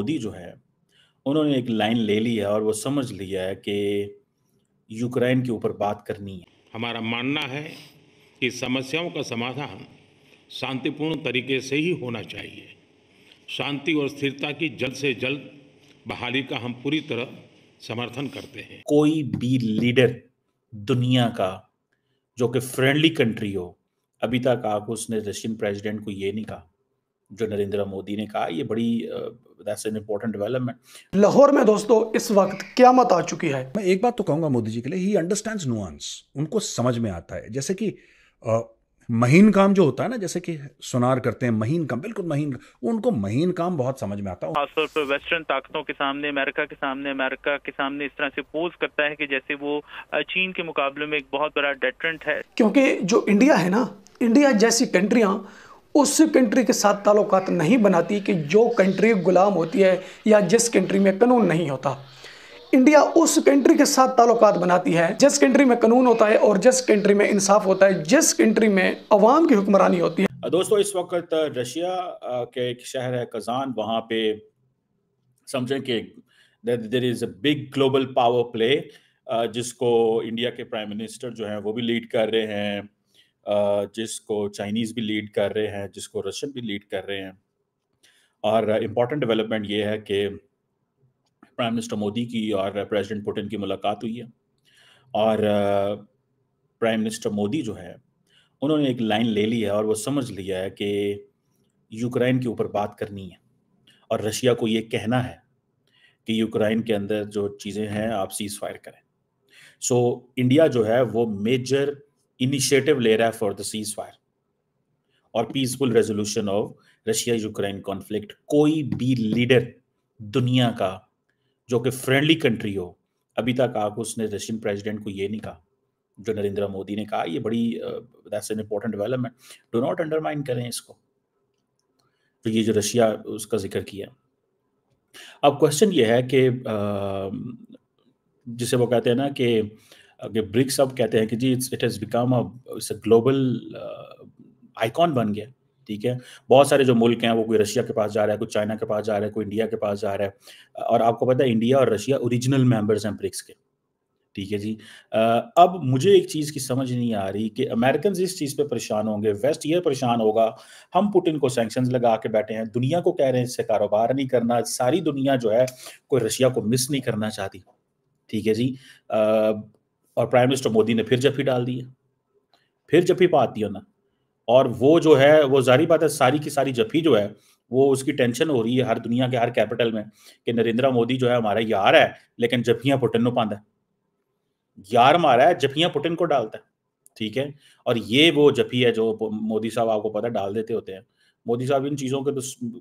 मोदी जो है उन्होंने एक लाइन ले ली है और वो समझ लिया है कि यूक्रेन के ऊपर बात करनी है हमारा मानना है कि समस्याओं का समाधान शांतिपूर्ण तरीके से ही होना चाहिए शांति और स्थिरता की जल्द से जल्द बहाली का हम पूरी तरह समर्थन करते हैं कोई भी लीडर दुनिया का जो कि फ्रेंडली कंट्री हो अभी तक आप उसने रशियन प्रेसिडेंट को ये नहीं कहा जो नरेंद्र मोदी ने कहा ये बड़ी that's an important development Lahore में दोस्तों इस वक्त क्या मत आ चुकी है मैं एक बात तो कहूँगा मोदी जी के लिए ही अंडरस्टैंड नुआंस उनको समझ में आता है जैसे कि आ, महीन काम जो होता है ना जैसे कि सुनार करते हैं महीन काम बिल्कुल महीन उनको महीन काम बहुत समझ में आता है खासतौर पर वेस्टर्न ताकतों के सामने अमेरिका के सामने अमेरिका के सामने इस तरह से पोज करता है कि जैसे वो चीन के मुकाबले में एक बहुत बड़ा डेटरेंट है क्योंकि जो इंडिया है ना इंडिया जैसी कंट्रियां उस कंट्री के साथ ताल्लुक नहीं बनाती कि जो कंट्री गुलाम होती है या जिस कंट्री में कानून नहीं होता इंडिया उस कंट्री के साथ ताल्लुक बनाती है जिस कंट्री में कानून होता है और जिस कंट्री में इंसाफ होता है जिस कंट्री में अवाम की हुक्मरानी होती है दोस्तों इस वक्त रशिया के एक शहर है कजान वहाँ पे समझें कि there is a big global power play जिसको इंडिया के प्राइम मिनिस्टर जो हैं वो भी लीड कर रहे हैं जिसको चाइनीज़ भी लीड कर रहे हैं जिसको रशियन भी लीड कर रहे हैं और इम्पॉर्टेंट डेवलपमेंट ये है कि प्राइम मिनिस्टर मोदी की और प्रेसिडेंट पुटिन की मुलाकात हुई है और प्राइम मिनिस्टर मोदी जो है उन्होंने एक लाइन ले ली है और वो समझ लिया है कि यूक्रेन के ऊपर बात करनी है और रशिया को ये कहना है कि यूक्रेन के अंदर जो चीज़ें हैं आप सीज फायर करें सो so, इंडिया जो है वो मेजर इनिशिएटिव ले रहा है फॉर द सीज फायर और peaceful resolution of Russia Ukraine conflict कोई भी लीडर दुनिया का जो कि फ्रेंडली कंट्री हो अभी तक आप उसने रशियन प्रेसिडेंट को ये नहीं कहा जो नरेंद्र मोदी ने कहा ये बड़ी that's an important development do not undermine करें इसको तो ये जो रशिया उसका जिक्र किया अब क्वेश्चन ये है कि जिसे वो कहते हैं ना कि ब्रिक्स अब कहते हैं कि जी it's it has become a global icon बन गया ठीक है बहुत सारे जो मुल्क हैं वो कोई रशिया के पास जा रहा है कोई चाइना के पास जा रहा है कोई इंडिया के पास जा रहा है और आपको पता है इंडिया और रशिया ओरिजिनल मेंबर्स हैं ब्रिक्स के ठीक है जी अब मुझे एक चीज़ की समझ नहीं आ रही कि अमेरिकन इस चीज़ पे परेशान होंगे वेस्ट ये परेशान होगा हम पुटिन को सेंक्शन लगा के बैठे हैं दुनिया को कह रहे हैं इससे कारोबार नहीं करना सारी दुनिया जो है कोई रशिया को मिस नहीं करना चाहती ठीक है जी और प्राइम मिनिस्टर मोदी ने फिर जफी डाल दी है फिर जफी पाती है ना और वो जो है वो जारी बात है सारी की सारी जफी जो है वो उसकी टेंशन हो रही है हर दुनिया के हर कैपिटल में कि नरेंद्र मोदी जो है हमारा यार है लेकिन जफियां पुटिन नो है यार मारा है जफियां पुटिन को डालता है ठीक है और ये वो जफी है जो मोदी साहब आपको पता है डाल देते होते हैं मोदी साहब इन चीज़ों के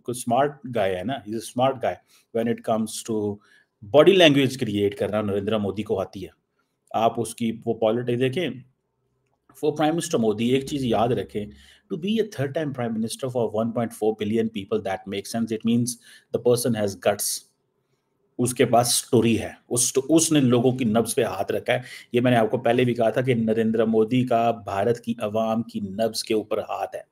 तो स्मार्ट गाय है ना is smart guy when it comes to body language create करना नरेंद्र मोदी को आती है आप उसकी वो पॉलिटिक्स देखें फॉर प्राइम मिनिस्टर मोदी एक चीज़ याद रखें to be a third time prime minister for 1.4 billion people that makes sense it means the person has guts उसके पास स्टोरी है उस उसने लोगों की नब्ज पे हाथ रखा है ये मैंने आपको पहले भी कहा था कि नरेंद्र मोदी का भारत की अवाम की नब्ज के ऊपर हाथ है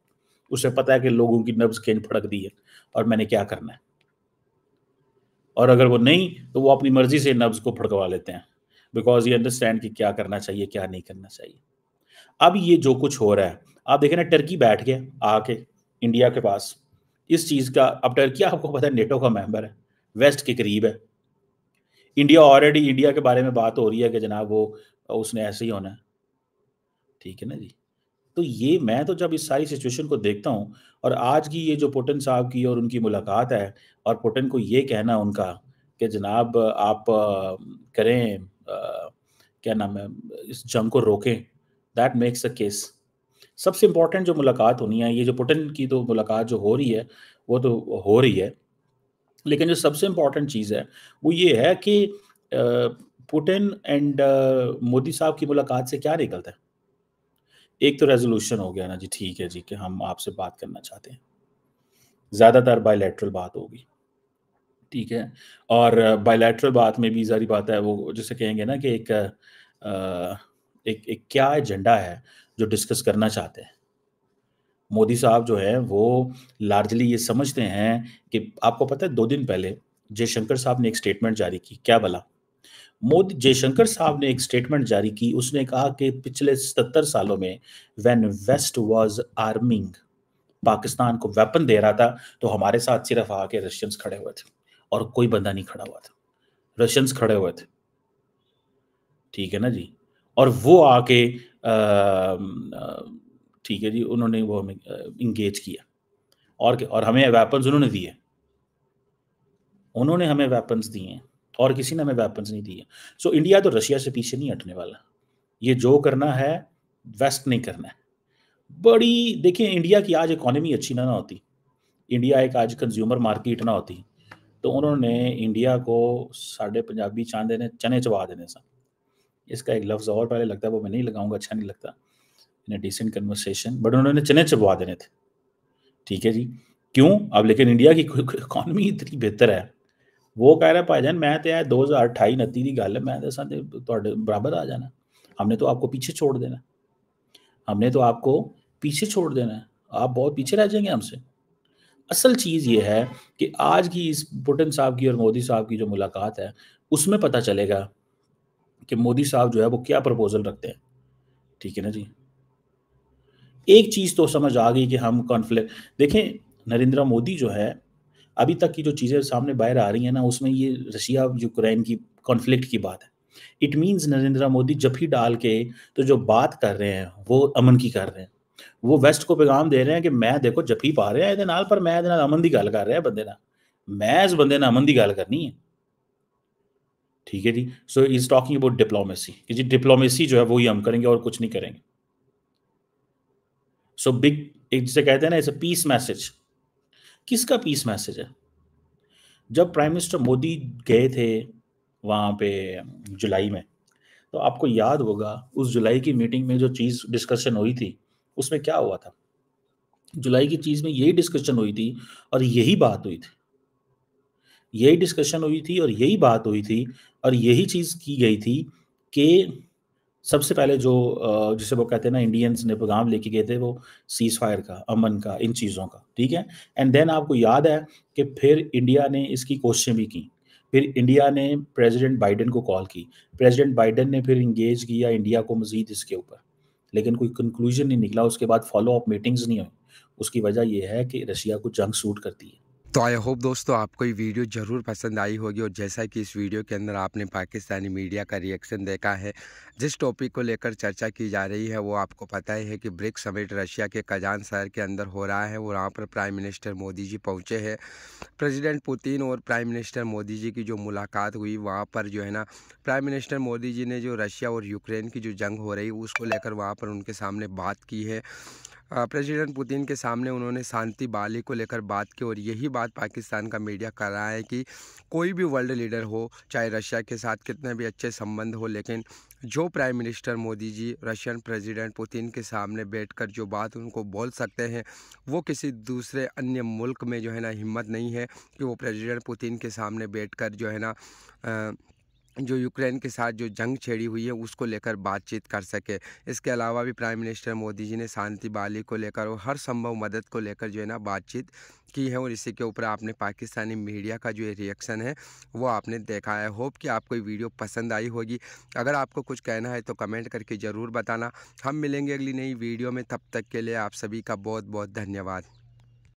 उसे पता है कि लोगों की नब्ज खेल फड़क दी है और मैंने क्या करना है और अगर वो नहीं तो वो अपनी मर्जी से नब्ज को फड़कवा लेते हैं बिकॉज ये अंडरस्टैंड कि क्या करना चाहिए क्या नहीं करना चाहिए अब ये जो कुछ हो रहा है आप देखें ना टर्की बैठ गया आके इंडिया के पास इस चीज़ का अब टर्की आपको पता है नेटो का मेंबर है वेस्ट के करीब है इंडिया ऑलरेडी इंडिया के बारे में बात हो रही है कि जनाब वो उसने ऐसे ही होना है ठीक है ना जी तो ये मैं तो जब इस सारी सिचुएशन को देखता हूँ और आज की ये जो पुटिन साहब की और उनकी मुलाकात है और पुटिन को ये कहना उनका कि जनाब आप करें क्या नाम है इस जंग को रोकें दैट मेक्स अ केस सबसे इम्पोर्टेंट जो मुलाकात होनी है ये जो पुटिन की तो मुलाकात जो हो रही है वो तो हो रही है लेकिन जो सबसे इम्पोर्टेंट चीज़ है वो ये है कि पुटिन एंड मोदी साहब की मुलाकात से क्या निकलता है एक तो रेजोल्यूशन हो गया ना जी ठीक है जी कि हम आपसे बात करना चाहते हैं ज़्यादातर बायोलेट्रल बात होगी ठीक है और बायलैटरल बात में भी सारी बात है वो जैसे कहेंगे ना कि एक एक, एक क्या एजेंडा है जो डिस्कस करना चाहते हैं मोदी साहब जो है वो लार्जली ये समझते हैं कि आपको पता है दो दिन पहले जयशंकर साहब ने एक स्टेटमेंट जारी की क्या बला मोदी जयशंकर साहब ने एक स्टेटमेंट जारी की उसने कहा कि पिछले सत्तर सालों में when west was arming Pakistan को वेपन दे रहा था तो हमारे साथ सिर्फ आके रशियंस खड़े हुए थे और कोई बंदा नहीं खड़ा हुआ था रशियंस खड़े हुए थे ठीक है ना जी और वो आके ठीक है जी उन्होंने वो हमें इंगेज किया और और हमें वेपन्स उन्होंने दिए उन्होंने हमें वेपन्स दिए और किसी ने हमें वेपन्स नहीं दिए सो इंडिया तो रशिया से पीछे नहीं हटने वाला ये जो करना है वेस्ट नहीं करना है बड़ी देखिए इंडिया की आज इकोनॉमी अच्छी ना ना होती इंडिया एक आज कंज्यूमर मार्केट ना होती तो उन्होंने इंडिया को साढ़े पंजाबी चांद देने चने चबा देने सर इसका एक लफ्ज़ और पहले लगता है वो मैं नहीं लगाऊंगा अच्छा नहीं लगता इन डिसेंट कन्वर्सेशन बट उन्होंने चने चबा देने थे ठीक है जी क्यों अब लेकिन इंडिया की इकॉनमी इतनी बेहतर है वो कह रहे भाई जान मैं तो यार दो हज़ार अठाई नती की गल मैं तो साढ़े बराबर आ जाना हमने तो आपको पीछे छोड़ देना हमने तो आपको पीछे छोड़ देना है आप बहुत पीछे रह जाएंगे हमसे असल चीज़ ये है कि आज की इस पुटिन साहब की और मोदी साहब की जो मुलाकात है उसमें पता चलेगा कि मोदी साहब जो है वो क्या प्रपोजल रखते हैं ठीक है ना जी एक चीज़ तो समझ आ गई कि हम कॉन्फ्लिक्ट देखें नरेंद्र मोदी जो है अभी तक की जो चीज़ें सामने बाहर आ रही हैं ना उसमें ये रशिया यूक्रेन की कॉन्फ्लिक्ट की बात है इट मीन्स नरेंद्र मोदी जब ही डाल के तो जो बात कर रहे हैं वो अमन की कर रहे हैं वो वेस्ट को पैगाम दे रहे हैं कि मैं देखो ਜਫੀ पा ਰਿਹਾ ਇਹਦੇ ਨਾਲ पर मैं अमन की गल कर रहा ਕਰ ਰਿਹਾ ਬੰਦੇ ਨਾਲ ਮੈਂ ਇਸ ਬੰਦੇ ਨਾਲ ਅਮਨ ਦੀ ਗੱਲ ठीक है जी so is talking about diplomacy कि जी डिप्लोमेसी जो है वही हम करेंगे और कुछ नहीं करेंगे सो बिग एक जिसे कहते हैं ना इट्स पीस मैसेज किसका पीस मैसेज है जब प्राइम मिनिस्टर मोदी गए थे वहां पे जुलाई में तो आपको याद होगा उस जुलाई की मीटिंग में जो चीज़ डिस्कशन हुई थी उसमें क्या हुआ था जुलाई की चीज़ में यही डिस्कशन हुई थी और यही बात हुई थी यही डिस्कशन हुई थी और यही बात हुई थी और यही चीज़ की गई थी कि सबसे पहले जो जिसे वो कहते हैं ना इंडियंस ने प्रोग्राम लेके गए थे वो सीज फायर का अमन का इन चीज़ों का ठीक है एंड देन आपको याद है कि फिर इंडिया ने इसकी कोशिशें भी की फिर इंडिया ने प्रेसिडेंट बाइडेन को कॉल की प्रेसिडेंट बाइडेन ने फिर इंगेज किया इंडिया को मजीद इसके ऊपर लेकिन कोई कंक्लूजन नहीं निकला उसके बाद फॉलो अप मीटिंग्स नहीं हुई उसकी वजह यह है कि रशिया को जंग सूट करती है तो आई होप दोस्तों आपको ये वीडियो ज़रूर पसंद आई होगी और जैसा कि इस वीडियो के अंदर आपने पाकिस्तानी मीडिया का रिएक्शन देखा है जिस टॉपिक को लेकर चर्चा की जा रही है वो आपको पता ही है कि ब्रिक्स समिट रशिया के कजान शहर के अंदर हो रहा है और वहाँ पर प्राइम मिनिस्टर मोदी जी पहुँचे हैं प्रेसिडेंट पुतिन और प्राइम मिनिस्टर मोदी जी की जो मुलाकात हुई वहाँ पर जो है ना प्राइम मिनिस्टर मोदी जी ने जो रशिया और यूक्रेन की जो जंग हो रही उसको लेकर वहाँ पर उनके सामने बात की है प्रेसिडेंट पुतिन के सामने उन्होंने शांति बाली को लेकर बात की और यही बात पाकिस्तान का मीडिया कर रहा है कि कोई भी वर्ल्ड लीडर हो चाहे रशिया के साथ कितने भी अच्छे संबंध हो लेकिन जो prime minister Modi ji Russian president Putin के सामने बैठकर जो बात उनको बोल सकते हैं वो किसी दूसरे अन्य मुल्क में जो है ना हिम्मत नहीं है कि वो प्रेसिडेंट पुतिन के सामने बैठकर जो है ना आ, जो यूक्रेन के साथ जो जंग छेड़ी हुई है उसको लेकर बातचीत कर सके इसके अलावा भी प्राइम मिनिस्टर मोदी जी ने शांति बाली को लेकर और हर संभव मदद को लेकर जो है ना बातचीत की है और इसी के ऊपर आपने पाकिस्तानी मीडिया का जो रिएक्शन है वो आपने देखा है होप कि आपको ये वीडियो पसंद आई होगी अगर आपको कुछ कहना है तो कमेंट करके ज़रूर बताना हम मिलेंगे अगली नई वीडियो में तब तक के लिए आप सभी का बहुत बहुत धन्यवाद